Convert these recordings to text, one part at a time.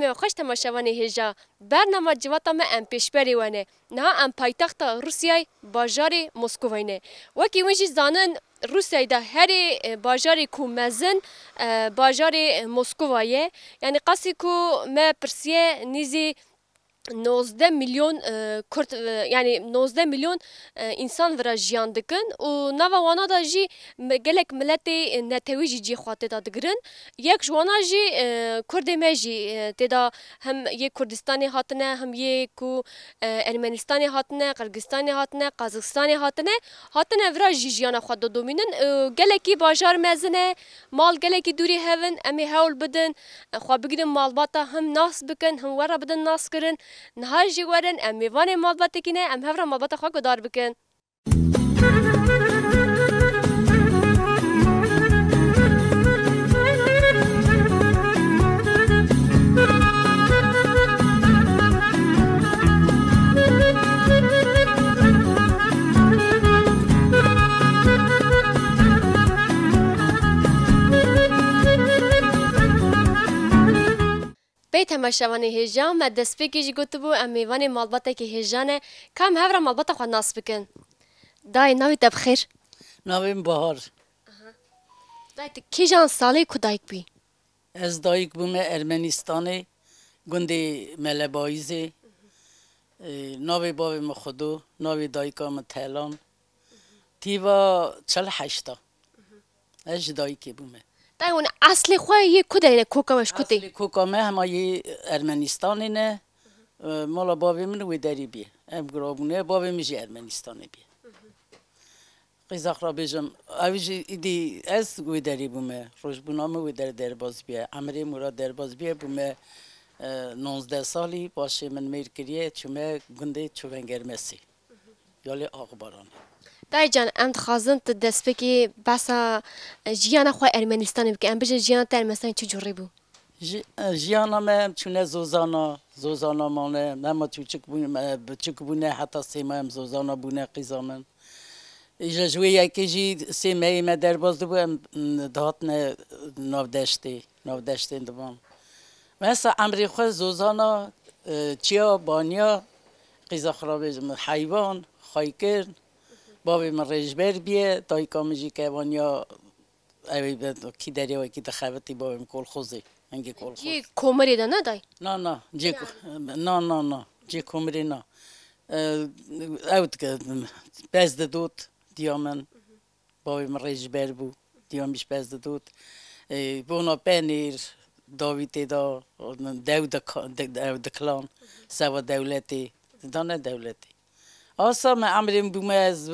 دمه خوش تماشاوانه هجا برنامه جواتا ما ام پیشبری ونه نه ام پایتخت روسیای بازار مسکو وینه وکی ونجی زانن روسیه ده هر بازار کو مزن بازار مسکو وایه یعنی قصی کو ما پرسیه نیزی 19 میلیون کرد یعنی 19 میلیون انسان ورا ژیان دکن او نوا وانا دا جی گلک ملت نتوی جی جی خواته دا دگرن یک جوانا جی کرد ما جی تدا هم یک کردستان هاتنه هم یک کو ارمنستان هاتنه قرگستان هاتنه قازقستان هاتنه هاتنه ورا جی جیان خود دومینن گلکی بازار مزنه مال گلکی دوری هون امی هول بدن خو بگیرن مال باتا هم ناس بکن هم ورا بدن ناس کرن نها جیوارن ام میوان مالباتکینه ام هفر مالبات خاک دار بکن پی تماشوان هیجان و دسپیکی جی گوتو بو ام میوان مالباتا که هیجانه کام هورا مالباتا خود ناس بکن دای ناوی تب خیر ناویم بهار دای تو کی جان سالی کدایک بی از دایک بوم ارمنستانه گنده ملبایزه ناوی باویم خودو ناوی دایکام تهلان تیوا چل هشتا اج دایکی بومه در اون اصل خواه یه کده اینه کتی اصل کوکامه همه یه ارمنستان اینه مالا بابی من وی داری بیه ام گرابونه بابی میشه ارمنستان بیه قیزاق را بیجم اویج ایدی از وی بومه روش بنامه وی در درباز بیه مورا مراد درباز بیه بومه نونزده سالی باشه من میر کریه چومه گنده چوبنگرمسی یالی آق بارانه دای جان ام خازن ته دست پکې بسا جیانا خو ارمنستان کې ام بجې جیانا تر مثلا چې جوړې بو جیانا مې چونه زوزانا زوزانا مانه نما تو چک بونه چک بونه حتی سیما ام زوزانا بونه قیزامن ایجا جوی که جی سیمه ایمه در باز دو بو دهات نه نودشتی نودشتی دوان مثلا امری خود زوزانا چیا بانیا قیزا خرابه حیوان خایکرن بابی من ریش بر بیه تای کامجی که وانیا اوی بد کی داری و کی تخبتی بابیم کل خوزی انگی کل خوزی جی کمری ده نه دای؟ نه نه جی نه نه نه جی کمری نه اوت که پزد دوت دیامن بابیم ریش بر بو دیامش پزد دوت بونا پنیر داویتی دا دو دکلان سوا دولتی دانه دولتی آسا من عمریم بومه از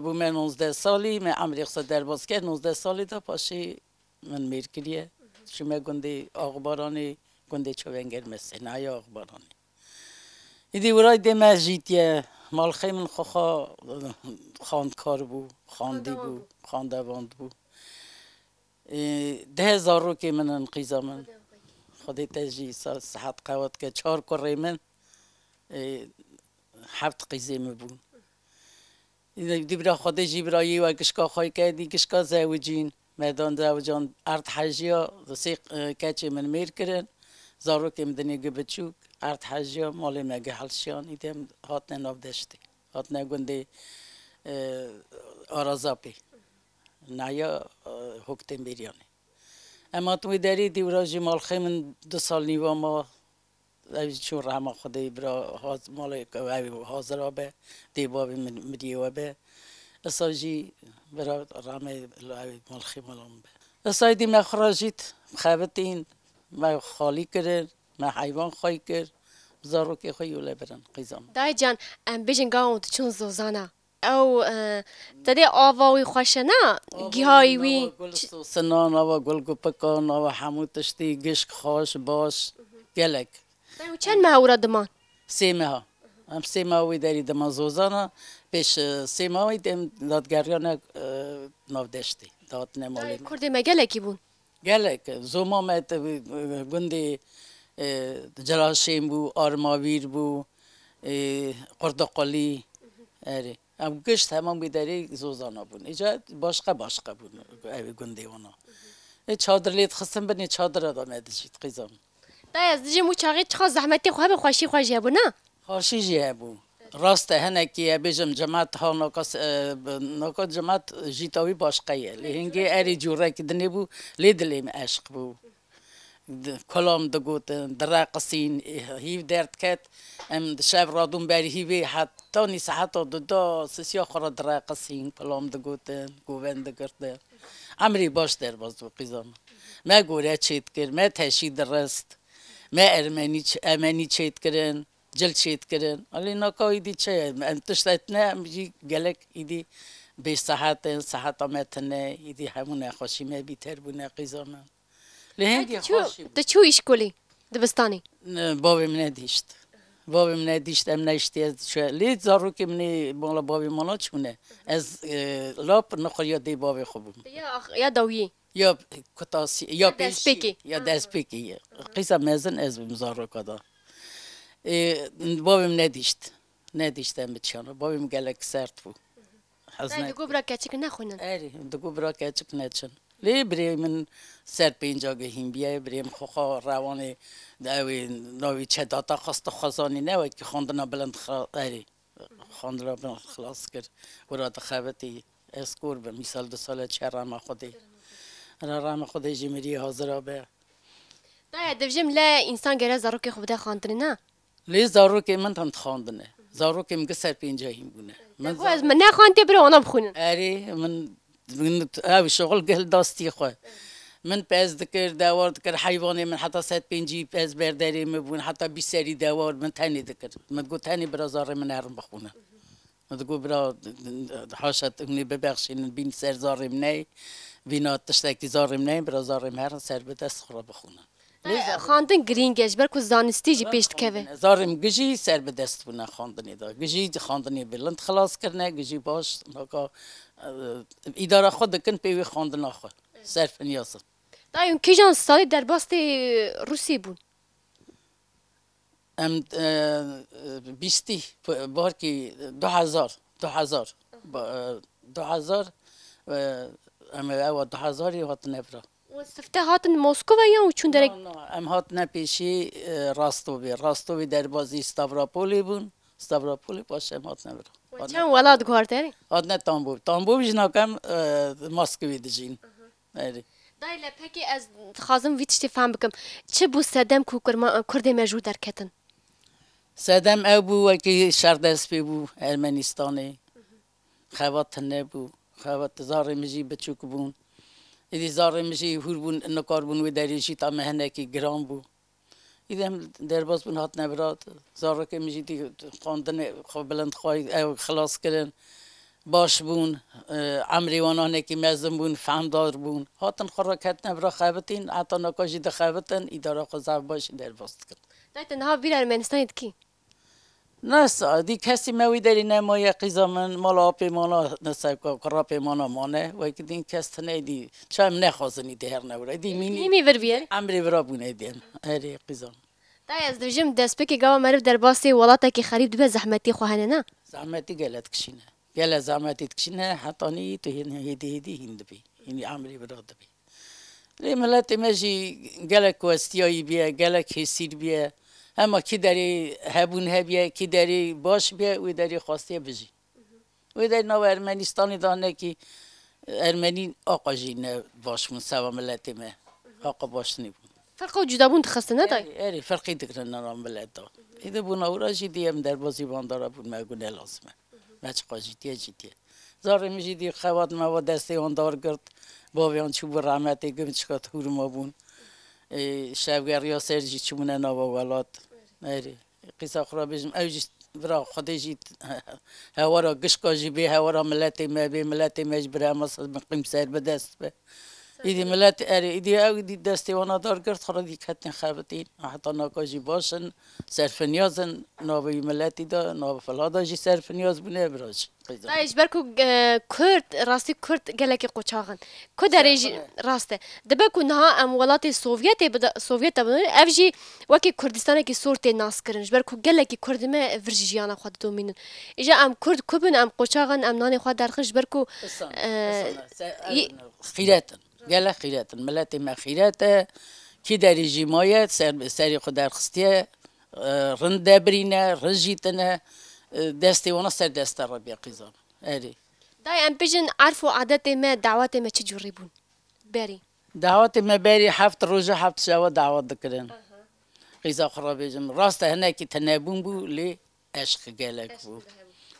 بومه 19 سالی من عمری قصد در بازکر 19 سالی دا پاشی من میر کریه شما گنده آقبارانی گنده چوبنگر مسته نه یا آقبارانی ایدی ورای دیمه جیتیه مالخی من خوخا خاندکار بو خاندی بو خاندواند بو ده هزار رو که من انقیزا من خودی تجی صحت قوات که چار کره من هفت قیزم بون دیبرا خود جیبرایی و گشکا خواهی کردی گشکا زوجین میدان زوجان ارد حجیا سی کچه من میر کرن زارو که مدنی گه بچوک ارد حجیا مال مگه حلشیان ایدم هات ناب دشتی هات نگونده آرازاپی نایا حکتم بیریانه اما توی داری دیورا جمال خیمن دو سال نیوا ما اوی چون رحم خدای برا هاز مال اوی هاز را به دیبا به مدیو به اساجی برا رحم اوی مال خی مالام به اسای دی مخراجیت خبت این ما خالی کرد ما حیوان خواهی کرد زارو که خواهی اوله برن قیزام دای جان ام بیجن گاون تو چون زوزانا او تدی آواوی خوشه نه گیهایی وی سنان آوا گل گپکان آوا همو تشتی گشک خوش باش گلک Ben çen mi havura dıman? Seme ha. Hem sema wê derî dema zozana pêş sema wê dem dadgeriyana navdeştê datine malê. Kurdê me gelekî bûn. Gelek zoma me gundê celaşên bû, armavîr bû, qurdeqalî erê. Em gişt heman wê derê zozana bûn. Êca başqa başqa bûn ev gundê wana. Ê çadirlê dixistin binê çadira da me dijît qîzan. تا از جی مو چاغی چخوا زحمتی خواه به خوشی خواه جیه بو نه؟ خوشی جیه بو راست هنکی بیجم جماعت ها ناکس ناکس جماعت جیتاوی باشقیه لهنگی اری جوره کدنی بو لیدلیم عشق بو کلام دگوت در قصین هیو درد کت ام شب رادون بری هیوی حتی نیس حتی ددا سسیا خورا در قصین کلام دگوت گووند کرده امری باش در باز بقیزان ما گوره چید کرد ما تشید رست me ermeniçe etkirin, cilçe etkirin. Alinaka idi çe, tuştatne ji gelek idi beş sahatin, sahata metne idi hemune xoşi e, e e me biter bune qizamın. Lehengi xoşi. Da çu işkoli, dibistani? Babim ne dişt. Babim ne dişt, em ne işti. Li zaruki mni mola babim ona çune. Ez lop nukhriya dey babi xubum. Ya davyi. یا کتاسی یا پیشی یا دسپیکی یا قیسا مزن از مزارو کدا بابم ندیشت ندیشت ام چانا بابم گلک سرت بو حزن دو گبرا کچک نخونن اری دو گبرا کچک نچن لی بری من سر پینجا گهیم بیای بریم خوخا روان دوی نوی چه داتا خواست خزانی نوی که خوندنا بلند خلاص خوندنا بلند خلاص کرد و را دخوتی اسکور به مثال دو سال چه رام خودی رحم خودی جمهوری حاضر به دا دوجم لا انسان گره زاروک خود خواندنه نه لی زاروک من تن خواندنه زاروک من سر پنجاهیم بونه من از من نه خوانتی برو اونم خونن اری من من او شغل گل داستی خو من پز دکر دوار دکر حیوان من حتی سد پنجی پز برداری مبون حتی بی سری دوار من تنی دکر من گو تنی برازار من هرم بخونه تقول برا حاشت اونی ببخشین بین سر زارم نه بینا تشتکی زارم نه برا زارم هر سر به دست خورا بخونن خواندن گرینگش بر کو زانستی جی پیشت کوه زارم گجی سر به دست بونه خواندنی دا گجی خواندنی بلند خلاص کرنه گجی باش ناکا اداره خود کن پیوی خواندن آخو سر فنیاسه دا اون کیجان سالی در باست روسی بود ام بیستی بار که دو هزار دو هزار دو هزار ام او دو هزاری هات نبرا سفته هاتن موسکو یا و چون درک ام هات نپیشی راستو بی راستو بی در بازی استاوراپولی بون استاوراپولی پاش ام هات نبرا چند ولاد گوار داری؟ آدنه تانبوب تانبوب جناکم ماسکوی دجین ایری دایله پکی از خازم ویتشتی فهم بکم چه بو سدم کو کرما کردی مجود درکتن سەدەم ئەو بوو وەکی بو پێ بوو ئەلمەنیستانی خەوات نەبوو خەوت زارێ مژی بچووک بون ایدی زار مژی هور بوون نکار بون و دەریژی تا مەهنێکی گران بوو در دەرباز بون هات نەبرات میجی مژی خواندنێ خۆ بلند خۆی خلاص خلاصکردن باش بون بوون ئەمریوانانێکی مەزم بون فەمدار بون هاتن خڕکەت نەبرا خەبتین ئەتا نکۆژی اداره ئیدارە باش باشی دەرباست کرد دايت النهار بلا ارمنستان تكي نسا دی کسی موی داری نه ما یه قیزا من مالا آپی مالا نسا کرا پی مالا مانه و که دین کس تنه دی چایم نخوزنی دی هر نورا دی مینی همی بر بیاری؟ امری برا بونه دیم هری قیزا دای از دوجم دست پکی گاوا مرف در باسی ولاتا که خریب دبه زحمتی خوهنه نه؟ زحمتی گلت کشینه گله زحمتی کشینه حتی نی تو هیدی هیدی هند بی یعنی امری برا دبی لی ملت مجی گلک وستیایی بیه گلک حسیر بیه اما کی داری هبون هبیه کی داری باش بیه و داری خواسته بجی و داری نو ارمنستانی دانه که ارمنی آقا جینه باش من سوا ملت ما آقا باش نبون فرق وجوده بون تخصت ندای اری فرقی دکرن نرام ملت دا ایده بون اورا جیدی هم در بازی باندارا بون مگونه لازمه مچ قاجیدیه جیدیه زاره میجیدی خواد ما و دسته آن دار گرد باویان چوب رحمتی گم چکات هورما بون شافقاريا سير جيت شمنا نوا ولاد ماري قصة أخرى بجم أو برا خدي جيت هورا قشقا جيبي هورا ملاتي ما بي ملاتي ما جبرها مصر من قيم سير بدست به İdi millet eri, idi ev idi destevanadar girt, xara dikkatin xabetin. Hatta nakaji başın, serfiniyazın, navi milleti da, navi falada jî serfiniyaz bune biraj. Da ejber ku Kurd, rastî Kurd gelekî qoçağın. Ku derê jî rast e. Dibe ku niha em welatê Sovyetê Sovyeta bin, ev jî wekî Kurdistanekî sor tê nas kirin. Ji ber ku gelekî Kurd me vir jî jiyana xwe didomînin. Îja em Kurd ku bin, em qoçağın, em nanê xwe derxin ji ber ku xîretin. گەلە خیرێتن ملەتی مەخیرەتە کی دەریژیمۆیە سەری خوددار خستە ڕند آه، آه، دەبرینە ڕژیتنە دەستی وەە سەر دەستە ڕەبیە قیزان ئەری دای ئەم بژن عرف و عادەتێ مە داواتێ مە چی جوڕی بوون بەری داواتێ مەبەری هەفت ڕۆژە هەفت شەوە داوات دەکردن قیزا خوڕەبێژم ڕاستە هەنێکی تەنەبوون بوو لێ ئەشق گەلێک بوو.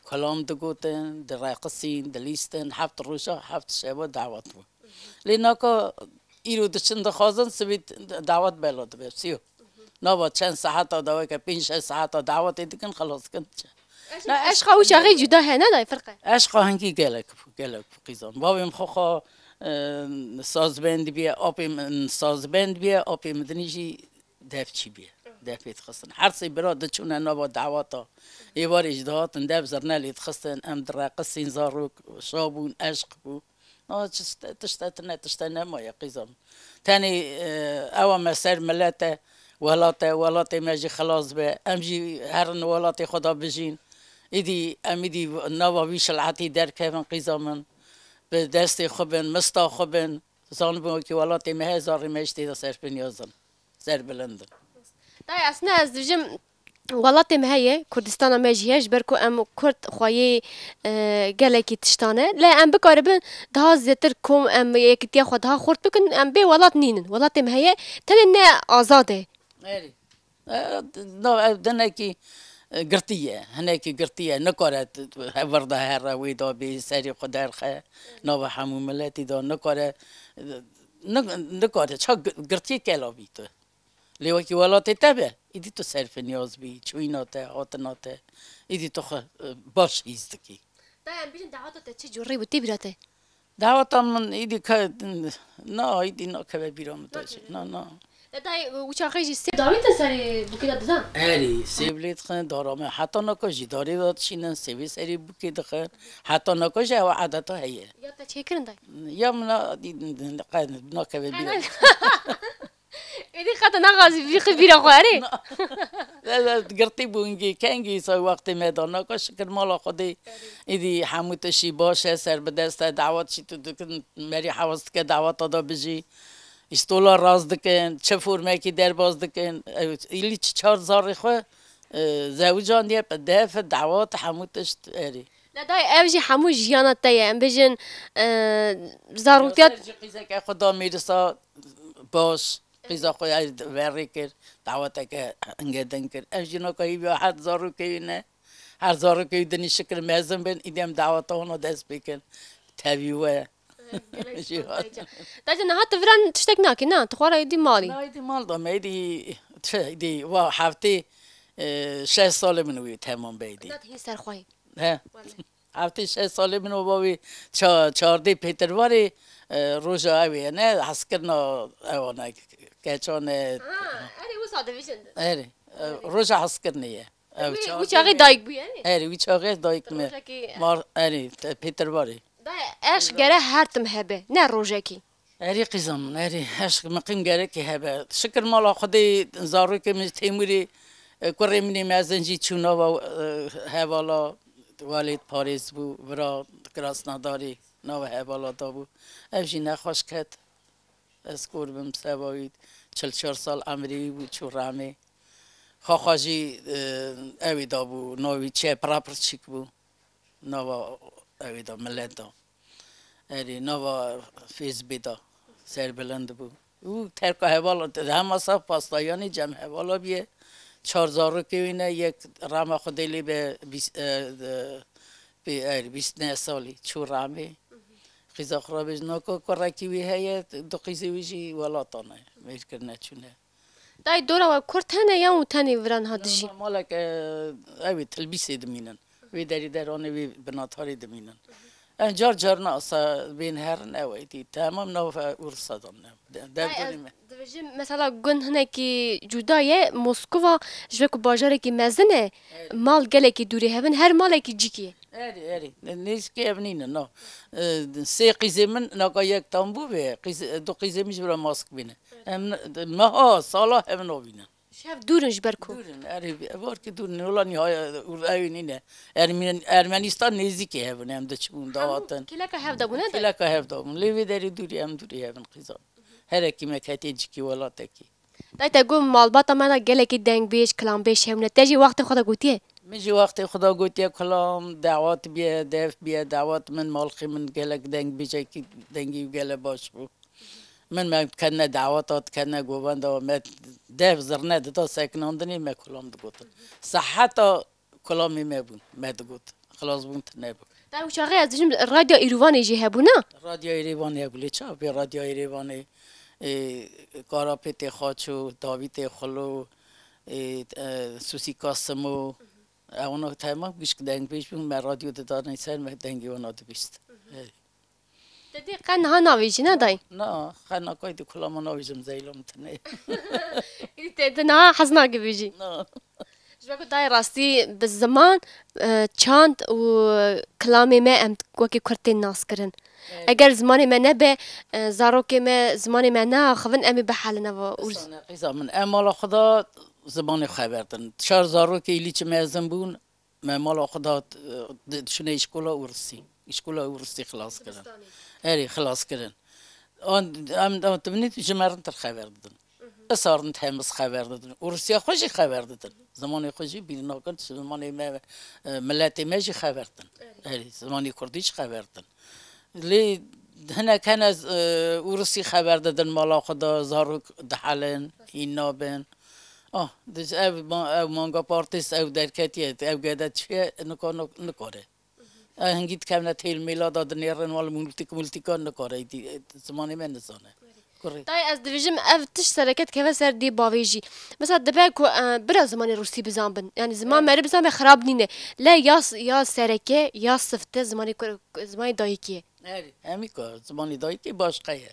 کلام دگوتن دراقصین دلیستن هفت روزا هفت شبه دعوت بود Linako iru dışında hazan sivit davet beladı besiyor. نو چند ساعت دا که 5 6 ساعت دعوت دیگه خلاص کن نه عشق او شغی جدا هنه نه فرقه عشق هنگی گلک گلک قیزان بابیم خو خو ساز بند بیا اپیم ساز بند بیا اپیم دنیجی دف چی بیا دفیت خستن هر سی براد چونه نبا دعواتا ایوار اجدهاتن دف زرنه لیت خستن ام در رقصین زاروک شابون عشق بود تشتاتنا تشتانا مويا قيزهم تاني اوا ما سار ملاتا ولاطي ولاطي ماجي خلاص بقى امجي هرن ولاطي خدا بجين ايدي اميدي نوا ويش العتي دار كيفن قيزامن بدستي خبن مستا خبن زانبو كي ولاتي مهزاري ماشتي سير بن سير بلندن طيب اسناز دجم وڵاتê me heye Kurdistana me jî ye ji ber ku em Kurd xwayê e, gelekî tiştane lê em bikaribin daha zêtir kom em yekîtiya xwe daha xurt bikin em bê welat nînin welatê me heye tenê ne azad e, e denekî e, girtî ye hinekî girtî ye nikare hever de here wê da bê serî xwe derxe nava hemû milletî da nikare nikare ça girtî kelavî tu lê wekî welatê tebe Idi to serfeni ozbi, čujnote, otnote, idi to baš izdaki. Da, ja bilim da odote čiđu ribu, ti birate? Da, otam idi ka, no, idi no kave birom dođe, no, no. دای اوچا خیلی سیب دامی تسری بکی داد دادن. اری سیب لیت خن دارم. حتی نکوچی داری داد شینن سیبی سری بکی دخن. حتی نکوچی او عادت هیه. یا تا چه کردن دای؟ یا من دی نکه بیام. دقت نغازی بیخ بیرا خواری گرتی بونگی کنگی سا وقتی میدانا که شکر مالا خودی ایدی حموتشی باشه سر به دست دعوت شی تو دکن مری حواست که دعوت دادا بجی استولا راز دکن چه فرمه کی در باز دکن ایلی چهار زاری خواه زوجان دیه په دف دعوات حموتش اری نه دای اوجی همو جیانت تایه ام بجن ضرورتیات خدا میرسا باش قیزا خوی وری کرد دعوت که انگدن کرد ام جنو که بیا هر زارو که نه هر زارو که دنی شکر مزم بین ایدم دعوت اونو دست بکن تبیوه دجا نه حتی ورن تشتک ناکی نه تو خوره ایدی مالی نه ایدی مال دام ایدی ایدی و هفته شش سال منوی تمام بیدی داد هی سرخوی نه هفته شش سال منو باوی چارده پیترواری روژا اوی نه هسکرنا اوانه کچان اره و ساده ویشند اره روش حس کردنیه ویچاقی دایک بیانی اره ویچاقی دایک می مار اره پیتر باری عشق گره هر تم هبه نه روزه کی اری قزم اری عشق مقیم گره که هبه شکر مالا خودی زارو که من تیموری کره منی مزنجی چونا و هوالا والد پاریز بو برا کراسناداری نو هوالا دا بو افجی نخوش کت از کوربم سبایید چل چهار سال امری بود چو رمه خاخاجی اوی دا بو ناوی چه پراپر چیک بو ناوا اوی دا ملت اری یعنی ناوا فیز بیدا سر بلند بو او ترکا هوالا هم اصلا پاستایانی جمع هوالا بیه چهار زارو که اینه یک راما خودلی به بیست نه سالی چو رمه Qiza xurabêj naka kurrekî wî heye du qîzê wî jî welatan e mêrkirine çûne. Day dora we Kurd hene yan û tenê viran hat dijî. Malek evê tilbîsê dimînin. Wê derî deranê wê binatarê dimînin. Em car carna asa bên herin ew êdî temam nav ursadan em. Dibêjim mesela gun hinekî cuda ye Moskova ji vê ku bajarekî mezin e mal gelekî dûrê hevin her malekî cikî ye. اري اري نيش كي بنينا نو سي قزمن نقا يك تامبو بي دو قزمش بلا ماسك بينا ما ها صلاح امنو بينا شاف دورن جبركو دورن اري بارك دورن والله نهاية اينينا ارمن ارمنستان نزيكي هبن هم ده چون دواتن كلاك هف دبونه كلاك هف دبون ليوي داري دوري هم دوري هبن قزان هر کی مکاتی جکی ولاتکی دایته گوم مالباتا منا گلکی دنگ بیش کلام بیش هم نتیجه وقت خدا گوتیه میجی وقتی خدا گوت یک خلام دعوت بیا دف بیا دعوت من مالخی من گلک دنگ بیجه که دنگی گله باش بو من ما کنه دعوتات کنه گوبند و مت دف زرنه دتا سکناندنی ما کلام دگوت صحت کلامی ما بون ما دگوت خلاص بون تنه بون دا وشاغه از جم رادیو ایروان جی هبونا رادیو ایروان هبلی چا بی رادیو ایروان کارا پیت خاچو داویت خلو سوسی کاسمو ono tema bis deng bis bin mer radio de da ne sen mer dengi ono de bis. Dedi kan hana vijine day. No, kan akoy de kulamono vijim zeylom tene. Dedi na hazna gibi vijin. No. جواب دای راستی به زمان چاند و کلام ما ام وکی کرتین ناس کرن اگر زمان ما نبه زاروک ما زمان ما نه خوان امی به حال نوا قیزا من امال خدا زمان خبرتن چهار زاروک ایلی چه مزن بون ما مال خدا شنه اشکولا ورسی اشکولا ورسی خلاص کرن اری خلاص کرن آن ام تمنیت جمرن تر خبر دادن قصارن تهمس خبر دادن وروسيا خوشي خبر دادن زماني خوشي بينا كنت زماني ما ملاتي ماجي خبر دادن زماني كرديش خبر دادن لي هنا كان اه، وروسي خبر دادن مالا خدا زارو دحلن هينابن اه دز او او مانگا پارتیس او درکتیت او گادا چیه نکار نکاره آه، هنگید کمنه تیل میلا دادن ایرن وال مولتیک مولتیکان نکاره زمانی من نزانه کوڕی تای ئەس دەویژم ئەف تش سەرەکەت کەوە سەر دی باوێژی مەسا دەبێ کو برا زمانی روسی بزان بن یعنی زمان مەرە بزان بێ خراب نینێ لە یا یا سەرەکێ یا سفتە زمانی زمانی دایکیە همی کار زمانی دایکی باش قیه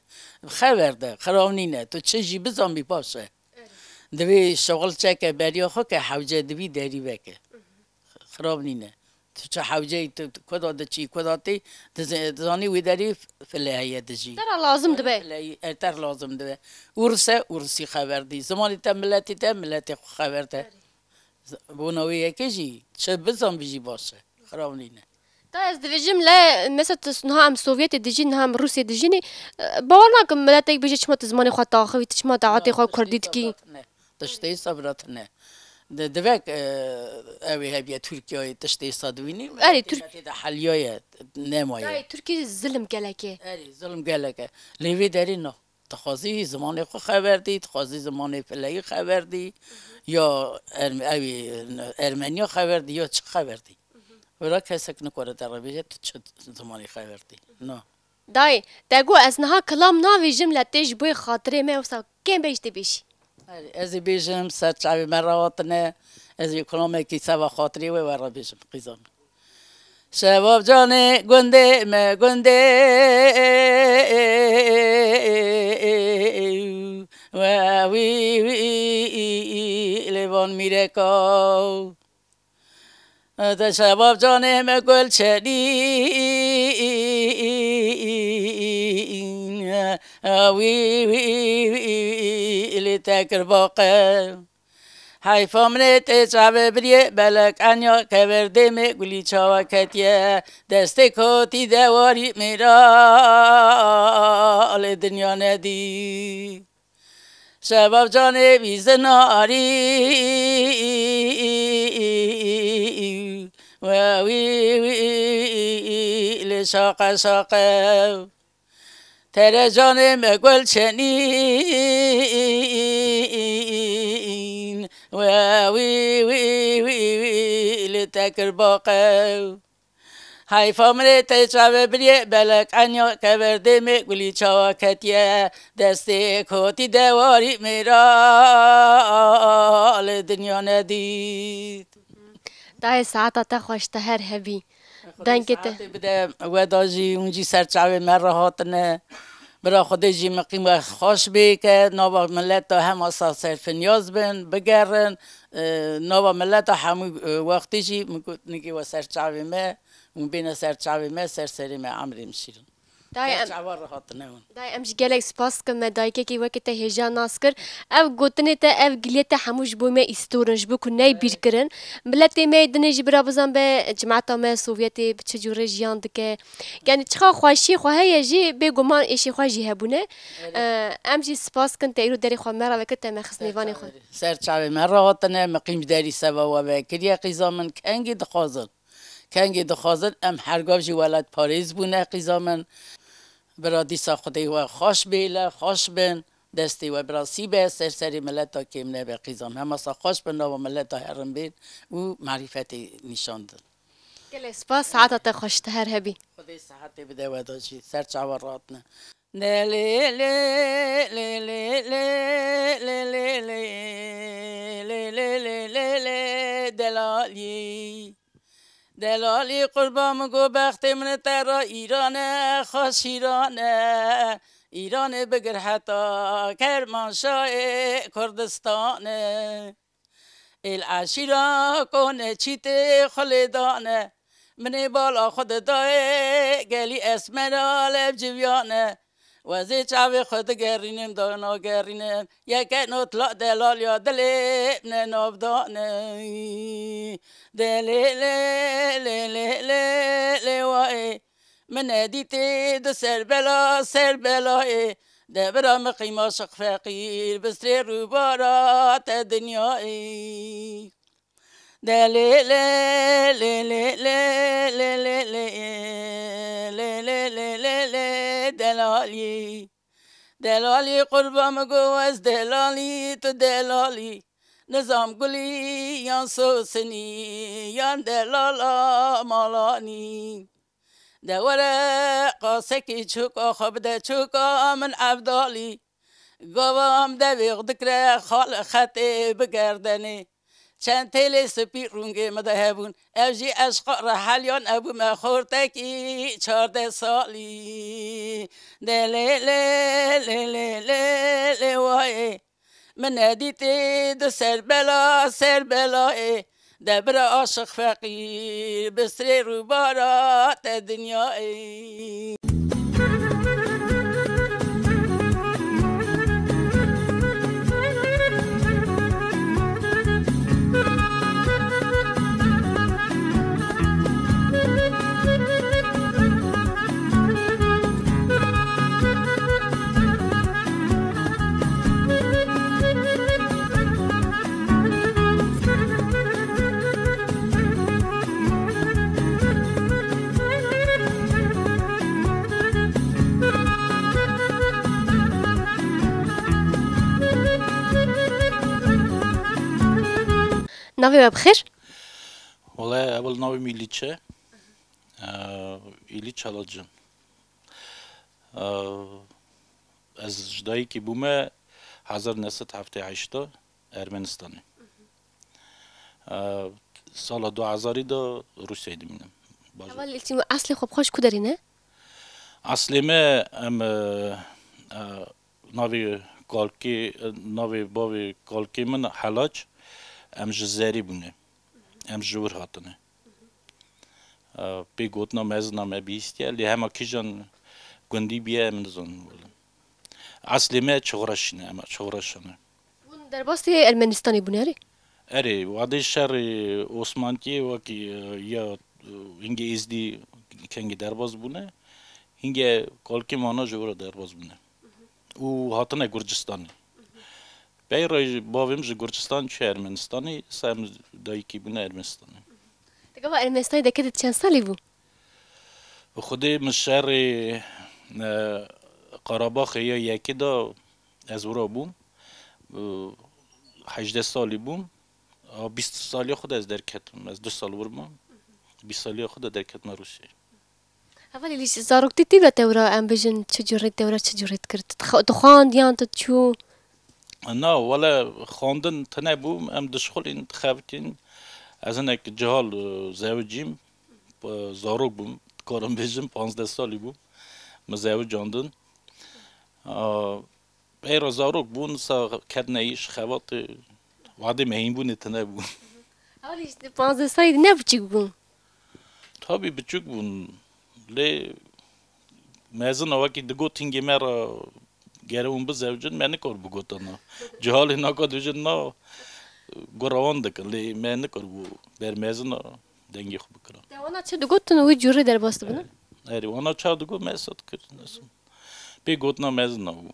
خبر ده خراب نینه تو چجی بزان بی باشه دوی شغل چکه بریا خو که حوجه دوی دری بکه خراب نینه تشا حوجي كود هذا شيء كود هاتي تزاني ويداري في الهيئة تجي ترى لازم دبي ترى لازم دبي ورسة ورسي خبر دي زمان تا ملاتي تا ملاتي خبر تا بونوية كجي تشا بزن بيجي باشا خراب لينا تا از دویجم له مثلا تسنها ام سوفیت دیجین هم روسیه دیجینی باور نکم ملت یک بیجه چما تزمانی خواه تاخوی چما دعاتی خواه کردید کی تشتی صبرت نه de devek ev hebiye Türkiye'yi tiştê sadwînî erê Türkiye de helyoye nemaye Türkiye zilim geleke erê zilim geleke lêvê derê no dixwazî zimanê xwe xeberdî dixwazî zimanê peleyî xeberdî ya evî Ermeniya xeberdî ya çi xeberdî Wira kesek nikore derebêje tu çi zimanê xeberdî no Dayê te got ez niha kilam navêjim le tê ji bo xatirê me wisa kêm bêj dibêjî ازی بیشم سرچاوی مروات نه اقتصادی کلام کیسه و خاطری و ورا بیشم قیزان شباب جان گنده م گنده و وی وی لیوان میره کو ده شباب جان م گل وی وی ایلی تکر باقه حیفا منه تیچه بریه بلک انیا که ورده می گلی چاوکتیه دسته کتی دواری میرال دنیا ندی شباب جان ویز ناری و وی وی شاقه شاقه گل چنین و وی وی وی وی لتکر باقو های فامره تی چاوه بریه بلک انیا کبرده می گلی چاوه کتیه دسته کتی دواری میرال دنیا ندید دای ساعتا تخوشت هر هبی دانكتا بدا واداجي ونجي سرچاوي مرة هاتنا برا خودی جیم قیم خوش بی که نوا ملت هم اصلا اساس فنیاز بن بگرن اه، نوا ملت هم وقتی جی مگوت نگی و سرچاوی ما اون سرچاوی مه سرسری ما عمری مشیرن دای ئەم gelek spas kir me daykekî weke te hêja nas kir ev gotinê te ev gilê te hemû ji bo me îstorin ji bo ku ney bîrkirin miletê me dinê ji bira bizan be cemata me Sovyetê bi çi cure jiyan dike genî çiqa xweşiyê xwe heye jî bêguman êşê xwe jî hebûne em jî spas kin te îro derê xwe mera vekir te me xis nêvanê xwe ser çavê me rahatine miqîm derî seva we be kiriye qîza min kengî dixwazin kengê dixwazin em hergav jî welat parêz bûne qîza min برا دیسا خدای و خوش بیله خوش بن دستی و برا سی به سر سری ملتا که امنه به قیزام هم خوش بن و ملتا هرم بین و نشان نشاندن كل سبا سعادة خوش تهر هبي خدي سعادة بدا ودوشي سرت عوراتنا ليلي ليلي ليلي دلالی قربام گو بخت من ترا ایران خوش ایران ایران بگر حتا کرمانشاه کردستان عشیرا کنه چیت خلدان من بالا خود دای گلی اسم را لب جویانه وزي شعبي خد قرينين دونو قرينين يا كانو طلق دلال يا دليقنا نبضقنا دليق ليق ليق ليق ليق من اديتي تي دو سير بلا سير بلا ايه دابرا مقيمة شق فقير بسرير وبارات الدنيا ايه دلالی دلالی قربم گو از دلالی تو دلالی نظام گلی یا سوسنی یا دلالا مالانی دوره کی چوکا خب ده چوکا من عبدالی گوام ده دویغ دکره خال خطه بگردنه شانتيلي سبي رونجي مذهبون أجي أشقى رحاليون أبو ما خورتكي شارد سالی دلي لي لي لي لي لي وای من هديتي دو سربلا سربلا إيه دبر عاشق فقير بسري روبارات دنيا Навива бхир? Вале, евал навим Иличе. Илич Аладжан. از جدایی که بومه هزار نست هفته هشتا ارمنستانی سال دو هزاری دا روسیه دیمینم اول التیم اصل خوب خوش کداری نه؟ اصلی ما ام ناوی کالکی ناوی باوی کالکی من حلاج em ji zerî bûne em ji wir hatine ee, pê gotina mezina me bihîstiye lê hema kîjan gundî biye min dizanin bolin eslê me çixreşîne em çixreşane derbastê Ermenistanê bûnerê Erê wadê şerê Osmantiye wekî e, ya e, hingê êzdî kengî derbas bûne hingê kolkê mana ji wira derbas bûne û hatine Gurcistanê Bəyray bavim ji Gürcistan çi Ermenistanê, sem dayikî bûne Ermenistanê. Dega Ermenistanê deke di çend salî bû? Xudê min şerê Qarabaxê ya yekê da ez wira bûm. Hejde salî bûm. Bîst saliya xwe de ez derketim. Ez du sal wirma. Bîst saliya xwe de derketme Rûsyayê. Hevê lî zarokî tîbe te wira em bijin çi curît te wira çi curît kir. Tu xand yan tu çû. نه ولا خواندن تنبوم ام دشخل انتخابتین از انک جهال زوجیم زاروک بوم کارم بیجم پانزده سالی بوم مزاوی جاندن ایرا زاروک بون سا کدنیش خوات وعده مهین بونه تنبوم اولیش پانزده سالی نه بچک بوم تابی بچک بون لی مزن وکی دگو تینگی مرا گره اون بزوجن من نکار بگوتنا جهال ناکا دوجن نا گروان دکن لی من نکار بو برمزن دنگی خوب کرن دوانا چه دگوتن وی جوری در باست بنا اری وانا چه دگو مسات کرن پی گوتنا مزن نا بو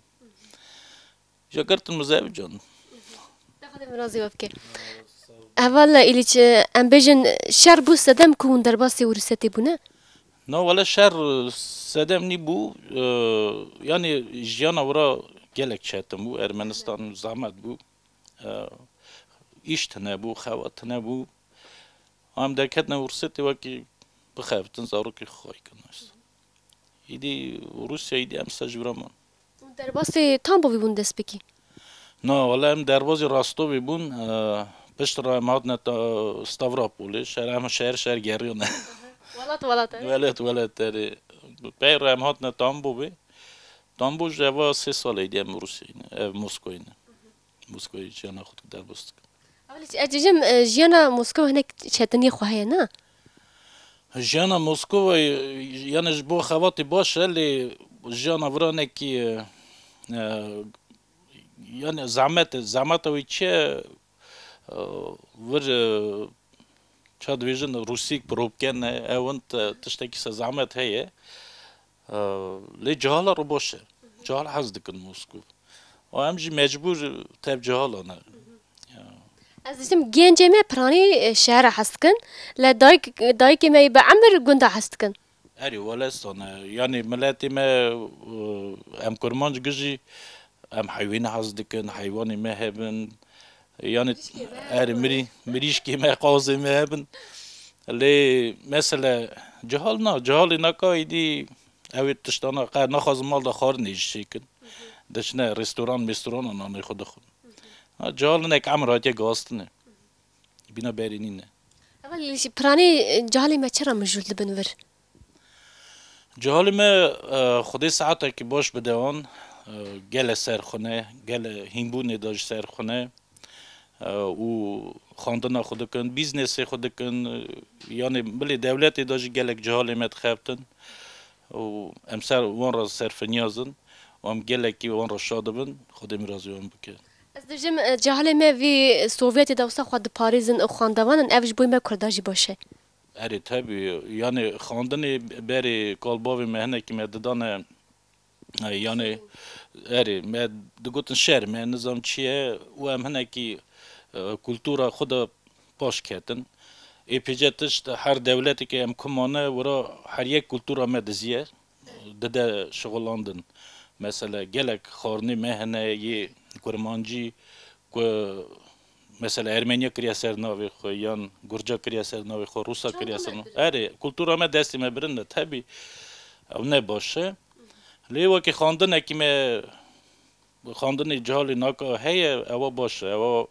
جگرتن مزوجن دخل مرازی وفکه اولا ایلیچ امبیجن شر بوستدم که اون در باستی ورسته بونه نه ولی شهر سدم نی بو یعنی جیان اورا گلک چتم بو ارمنستان زحمت بو ایشت نبو خوات نبو هم درکت نورسیتی وکی بخافتن زارو که خواهی کنست ایدی روسیا ایدی هم سجورمان درباز تام بوی بون دست بکی نه ولی هم درباز راستو بی بون پشت را مهاد نتا ستاورا پولی شهر همه شهر شهر گریونه Not valahol. Duelet, duelet, Pejram hotna Tambovi. Тамбов жава се соли идем Русина, э, Москвина. Москва жена худ дар буст. Авлис аджим жена Москва хнак чатани хуая на. Жена Москва яна ж бо хавати баш али жена вране ки яна замет заматовиче вр чад вижен русик пробкен эвент тиштеки сазамет хее ле джала робоше джала хаз дикин москов ам жи меҷбур теб джала на از دیشم گنج می پرانی شهر هست کن ل دایک دایک می به عمر گنده هست کن اری ولستان یعنی ملتی ما ام کرمانج گجی ام حیوان هست دکن حیوانی مهبن يعني اري مري مريش كيما قاضي ما هبن لي مثلا جهالنا جهالي نكايدي او تشتانا قاعد نخاز مال دا خار نيج شيكن دشنا ريستوران ميستوران انا ني خود خود جهال نك عمر هاتي غاستنا بينا بارينين اول شي براني جهالي ما تشرا مجول بنور جهالي ما خدي ساعتك باش بدوان گل سرخونه گل هیمبون داج سرخونه او خواندنا خود کن بیزنس خود کن یعنی بلی دولت داجی گلک جهال مت خفتن و امسر وان را صرف نیازن و هم گلکی وان را شاد بن خود مرازی وان بکن از دجم جهال ما وی سوویت دوستا خود پاریزن او خواندوانن اوش بوی ما کرداجی باشه اری تبی یعنی خواندن بری کالباوی مهنه که مددان یعنی اری مد گوتن شعر من نظام چیه و هم هنکی کلتورا خود پاش کتن ای پیجتش هر دولتی که امکمانه ورا هر یک کلتورا مدزیه دده شغلاندن مثلا گلک خارنی مهنه یه کرمانجی که مثلا ارمنیا کریا سرناوی خو یان گورجا کریا سرناوی خو روسا کریا سرناوی اره کلتورا ما دستی ما برنده تبی او نه باشه لیو که خواندن اکی ما خواندن جهالی ناکا هی او باشه او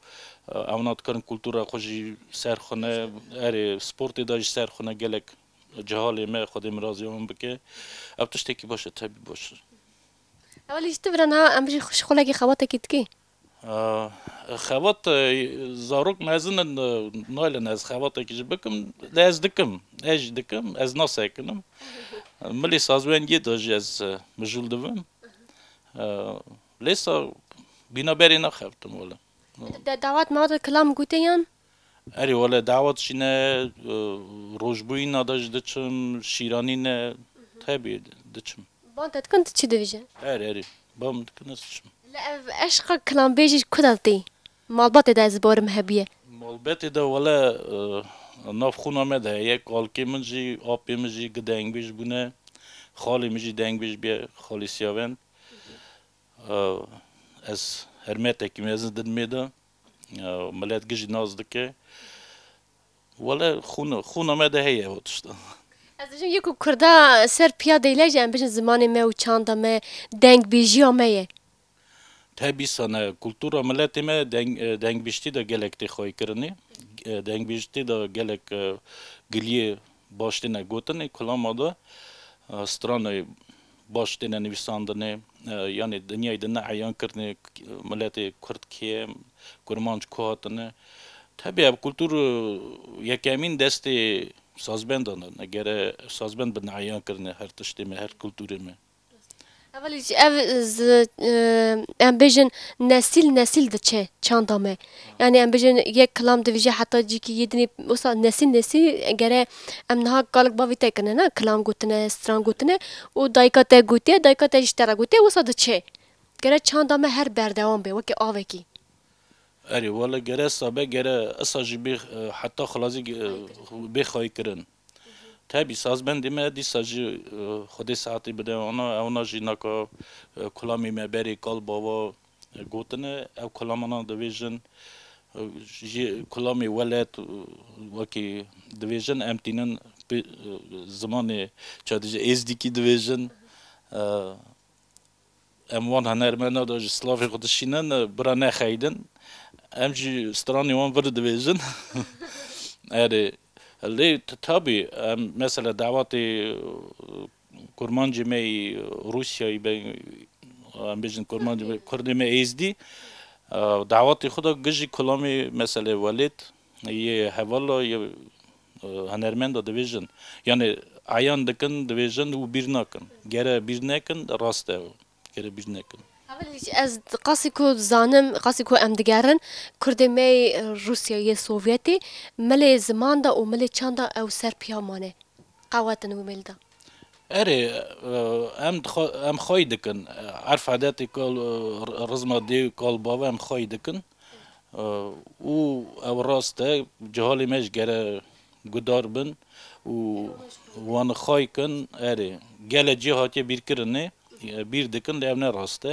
اونا کردن کلتورا خوشی سرخونه اره سپورتی داش سرخونه گلک جهال ما خودم راضی هم بکه اب تشتی کی باشه تبی باشه اولیش تو برنا امری خوش خلقی خواتا کیت کی خوات زاروک مازن نایلن از خواتا کیج بکم از دکم اج دکم از ناسکنم ملی سازوین یه داج از مجول دوم لیسا بینابری نخفتم ولی داوات ماوەدە کلام گوتیان؟ ئەری وەڵێ داوات چینە ڕۆژبووی نادەش دەچم شیرانینە تەبێ دەچم. بانتەکەند چی دەویژە؟ ئەری بام دکەچم. عشقا کلامبێژی کودەڵتی ماڵباتێدا زبارم هەبیە. مڵبێتێدا وەڵە navxuna me de heye kalkê min jî apê min jî gidengbêj bûne xalê min jî dengbêj bê xalîsiya ven ez hermetek mezin din me da millet gijî naz dike wele xûna me de heye hot tişta Ez dijîm yek ku Kurda ser piyadeyê ji em bijin zimanê me û çanda me dengbêjiya me ye Tebîsane kultura milletê me dengbêştî de gelek tê xwekirinê dengbêjtî de gelek e, giliyê baştîne gotinê kulama da stranayê باش تینا نویساندنه یعنی دنیای دنه عیان کردنه ملت کرد کیه کرمانج که هاتنه طبیعی کلتور یکمین دست سازبندانه گره سازبند بدن عیان کردنه هر تشتی هر کلتوری می اولی چې او ز ام بیژن نسل نسل د چه چاندا مه یعنی ام بیژن یک کلام د ویژه حتی جی کی یدنی اوسا نسل نسل گره ام نه قالک باوی ته کنه نه کلام گوتنه ستران گوتنه او دایکا ته گوتی دایکا ته اشترا گوتی اوسا د چه گره چاندا مه هر بردوام به وکه اوه کی اری والا گره سابه گره اسا جی حتی خلاصی بخوای کرن Tabi e, sazbendê e, me dîsa jî Xwedê saetê bide ona ewna jî naka kulamî me berê kal bava gotine ew kulamana dibêjin jî e, kulamê welet wekî dibêjin em tînin zimanê çadîje êzdîkî dibêjin em wan henermena da ji slavê xwe dişînin bira nexeydin em jî stranê wan vir dibêjin erê لتابي مثلا دعوات کرمانجی می روسیایی به بیژن کرمانجی کردی می ایزدی دعوات خدا گجی کلامی مثلا ولید یه حوالا یه هنرمند دویژن یعنی عیان دکن دویژن و بیر نکن گره بیر نکن راسته گره بیر نکن Ez qasî ku zanim qasî ku em digerin Kurdê me Rusyayê Sovyetê milê ziman da û milê çanda ew ser piyamanê qewetin û mêl da. Erê em xwey dikin erfedetê kol rizma dê kol bava em xwey dikin û ew rast e cihalê me ji gere gudar bin û wan xway kin erê gele cî hatiye bîrkirinê بیردکن لێم نەڕاستە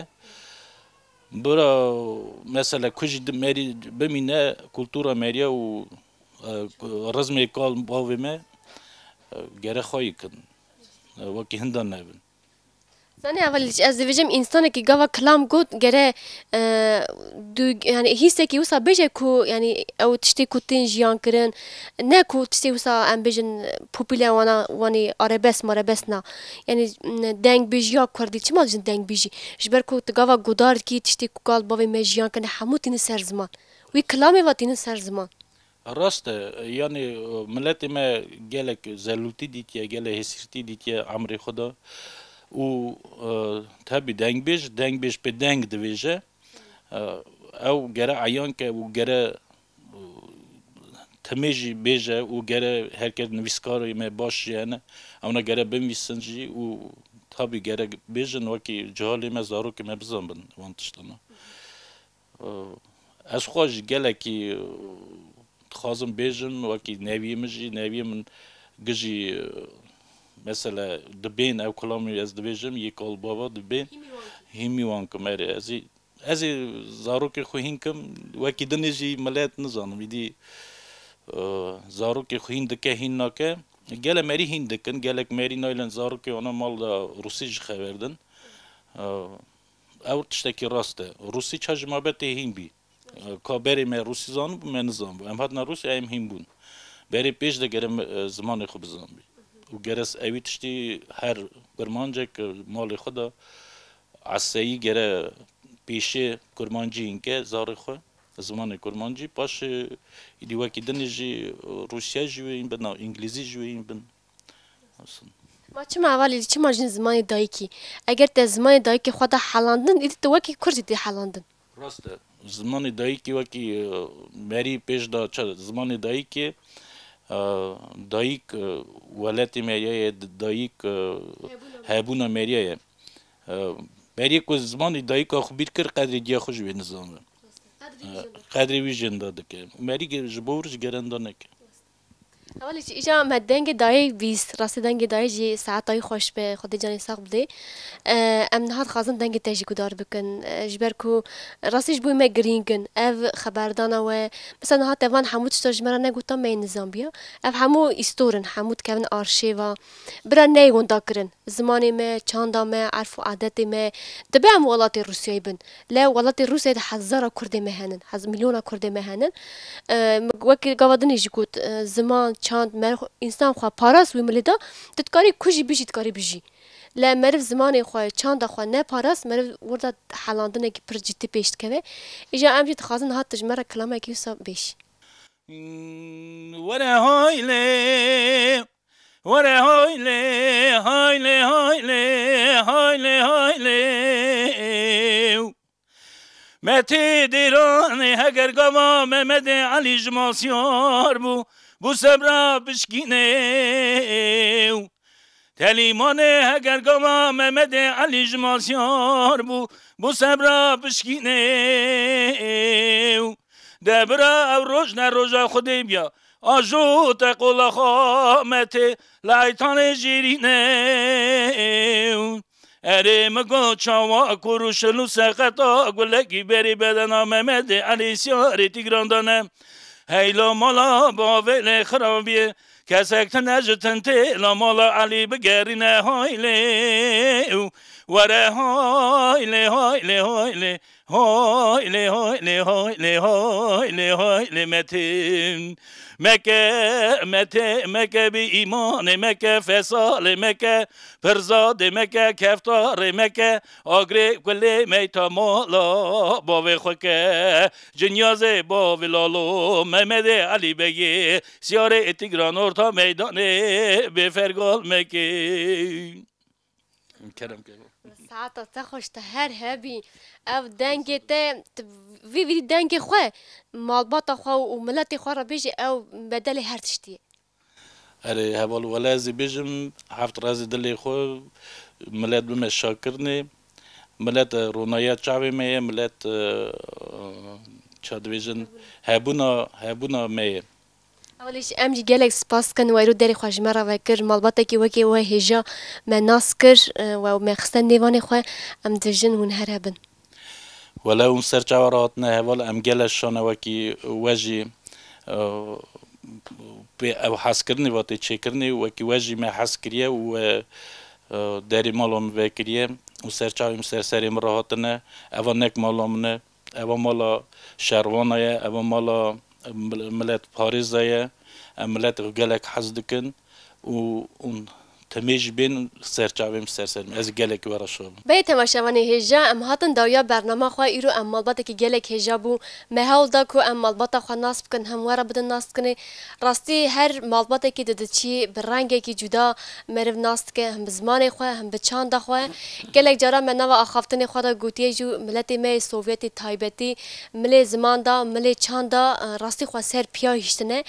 برە مەسەلە کوژی مێری بمینە کولتورە مێریە و ڕزمی کاڵ باێ me gerek xwayî kirin wekî hindan nebin Sen evvel ez diyeceğim insana ki gava kelam got gere e, du yani hisse ki usa beje ku yani ev tişte ku tin jiyan kirin ne ku tişte usa em bejin popüler wana wani arabes marabes na yani deng bej ya kurdi çima jin deng beji jber ku gava gudar ki tişte ku kal bavê me jiyan kirin hemû tînin ser ziman wî kelamê ve tînin ser ziman راست یعنی ملت ما گلک زلوتی دیتیه گله هسیرتی دیتیه امر خدا و تبي دنگبيش دنگبيش به دنگ دويجه او گره عیان که و گره تمیجی بیجه و گره هر که نویسکاری می باش یعنی اونا گره بمیسن جی و تابی گره بیجن وکی جهالی می زارو که می بزن بن وانتشتنا از خواهش گله که خوازم بیجن وکی نوی مجی نوی من گجی mesela de bin ev kulami ez dibêjim yê kalbava dibê hîmî wan kim erê ez ê ez ê zarokê xwe hîn kim wekî dinê jî milet nizanim êdî e, zarokê xwe hîn dike hîn nake gelek merî hîn dikin gelek merî naylan zarokê wana mal da Rusî ji xeberdin ew tiştekî rast e Rusî ça ji mabetê hîn bî e, kaberê me Rusî zanbû me nizanbû em hatna Rusya em hîn bûn berê pêş de gerem e, zimanê xwe bizanbî و گرس اوی تشتی هر کرمانجه که مال خدا عصایی گره پیشه کرمانجی اینکه زار خو زمان کرمانجی پاش ایدی وکی دنی جی روسیا جوی این بنا انگلیزی جوی این بن ما چه موالی چه ماجن زمان دایکی اگر ده زمان دایکی خدا حلاندن ایدی تو وکی کردی دی حلاندن راسته زمان دایکی وکی مری پیش دا چه زمان دایکی dayık veleti meriye dayık hebuna meriye meriye ku zamanı dayık axu bir kır qadri diye xoş bir nizamı qadri vijin dadık meriye ji bo vurj gerendanek اول شيء اجا مدنگ دای 20 راست دنگ دای جی ساعتای خوش به خود جان ساق بده اه، ام نهاد خازن دنگ تاجی دار بکن اه، جبر کو راستش بو ما گرینگن اف خبر دانا و مثلا نهاد توان حمود شتو جمرا نگوتا مین زامبیا اف همو استورن حمود کون آرشیوا برا دا کرن زمانی ما چاندا ما عرف عادت ما دبام ولات روسیه بن لا ولات ده حزارا کرد مهنن حز ملیونا کرد مهنن اه، وکی گاودنی جکوت زمان çand mer insan xwe paras wî milê da tu dikarî ku jî bijî dikarî bijî li meriv zimanê xwe çanda xwe neparast meriv werda helandinekî pir ciddî pêş dikeve îja em jî dixwazin hat tijmera kilamekî wisa bêş were hayle were hayle hayle hayle hayle hayle متی دیران هگر گما ممد علی جماسیار بو بو سبرا بشکینیو تلیمان هگرگاما محمد علی جماسیار بو بو سبرا بشکینیو دبرا او روز نه روز خودی بیا آجو تا قول خامت لایتان جیری نیو اره مگو چاوا کروشلو سخطا گلگی بری بدنا محمد علی سیار تیگراندانه هیلا مالا ویل خرابیه کسک نجتن تیلا مالا علی نه هایلی وره هایلی هایلی هایلی hoyle hoyle hoyle hoyle hoyle متین مکه مته مکه بی ایمان مکه فسال مکه پرزاد مکه کفتار مکه آگری کلی میتا مالا باوی خوکه جنیازه باوی لالو محمد علی بگی سیاره اتگران ارتا میدانه به فرگال مکی کرم کرم ساعتا تخوش هر هبی او دنگ ته وی وی دنگ خو مالبات خو او ملت خو را بیجی او بدل هر تشتی اره هبال ولازی بیجم هفت رازی دلی خو ملت بمه شاکرنی ملت رونایت چاوی میه ملت چادویجن هبونا هبونا میه اولش ام جی گلک سپاس کن و ایرو دری خوژمه را کر مالباتا کی وکی و هجا من ناس کر و من خستن دیوان خو ام دژن هون هر هبن ولا اون سر چاورات نه ولا ام گلش شانه وکی وجی او حس کرنی واتی چه کرنی وکی وجی ما حس کریه و دری مالام وکریه و سر چاویم سر سریم راحتنه او نک مالام نه او مالا شروانه او مالا ملات باريزايا ملات غالك حصدكن و temiz bin serçavim serserim. Ez gelek vera şom. Bey temaşevanê hêja em hatin dawiya bername xwe îro em malbateke gelek hêja bû. Mehawl da ku em malbata xwe nas bikin hem were bidin nas dikinê. Rastî her malbatekê didiçî bi rengekî cuda meriv nas dike hem bi zimanê xwe hem bi çanda xwe. Gelek cara me nava axaftinê xwe da gotiye jû miletê me Sovyetê taybetî milê ziman da milê çanda rastî xwe ser piya hiştine.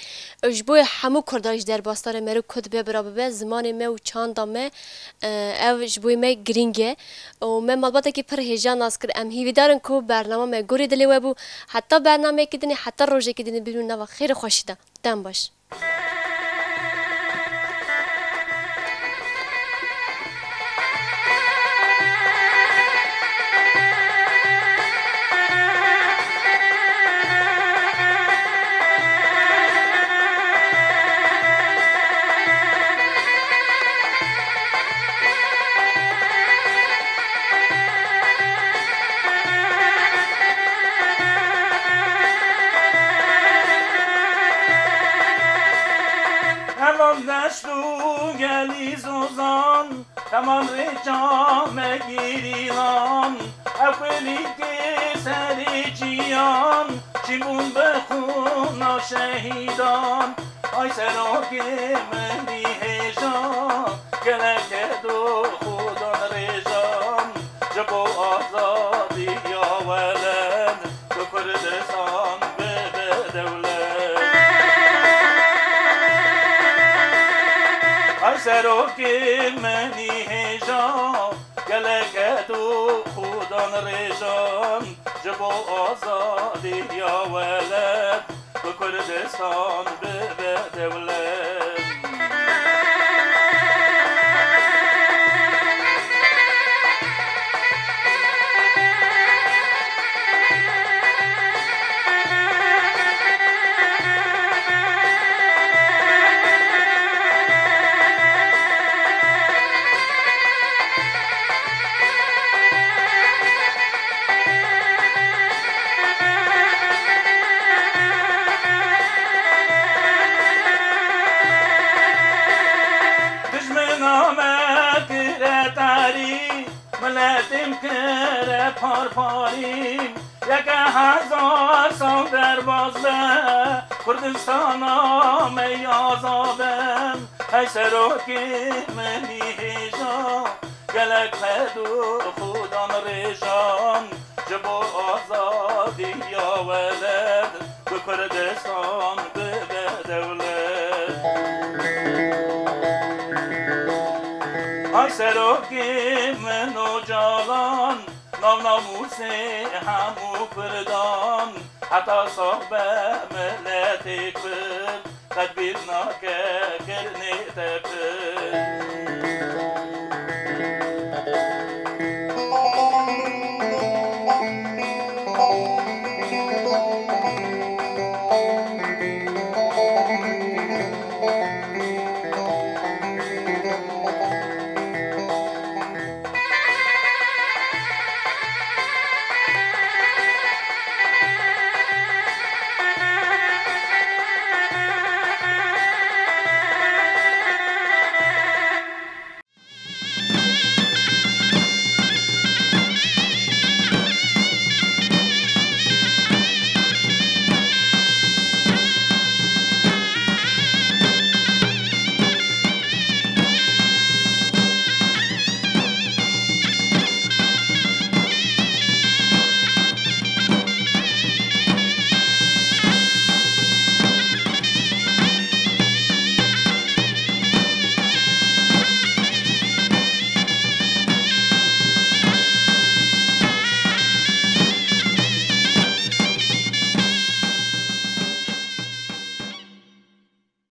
Ji bo hemû Kurdan ji derbastarê merû Kurd be bira bibe zimanê me û çanda me e, ev ji bo me giring e û me malbatekî pir hêja nas kir em hîvidarin ku bername me gorî dilê we bû heta bernamekî dinê heta rojekî dinê bînû nava xêrê xweşî de dem baş دان رژان جبو آزادی یا ولد به کردستان به دولت پارپاری یک هزار سال در بازده کردستان می آزادم ای سروکی منی هیجان گلک پدو خودان ریشان جبو آزادی یا ولد به کردستان به دولت ای سروکی منو جالان نام ناموسي حمو فردان حتى صحبة ملاتي كتب تدبيرنا ككرني تكتب